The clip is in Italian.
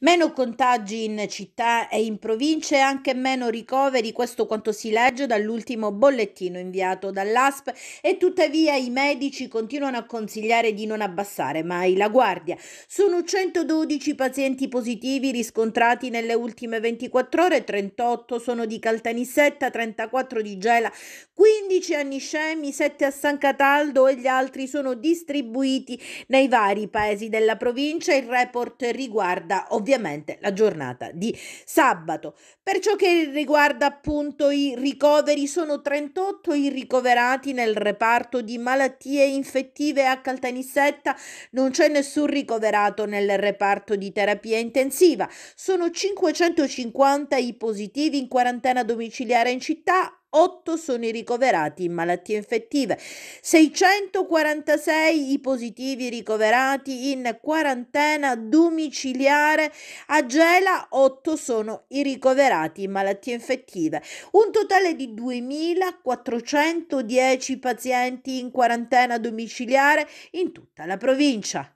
Meno contagi in città e in provincia e anche meno ricoveri, questo quanto si legge dall'ultimo bollettino inviato dall'ASP e tuttavia i medici continuano a consigliare di non abbassare mai la guardia. Sono 112 pazienti positivi riscontrati nelle ultime 24 ore, 38 sono di Caltanissetta, 34 di Gela, 15 a Niscemi, 7 a San Cataldo e gli altri sono distribuiti nei vari paesi della provincia. Il report riguarda ovviamente ovviamente la giornata di sabato. Per ciò che riguarda appunto i ricoveri, sono 38 i ricoverati nel reparto di malattie infettive a Caltanissetta, non c'è nessun ricoverato nel reparto di terapia intensiva, sono 550 i positivi in quarantena domiciliare in città, 8 sono i ricoverati in malattie infettive, 646 i positivi ricoverati in quarantena domiciliare, a Gela 8 sono i ricoverati in malattie infettive, un totale di 2410 pazienti in quarantena domiciliare in tutta la provincia.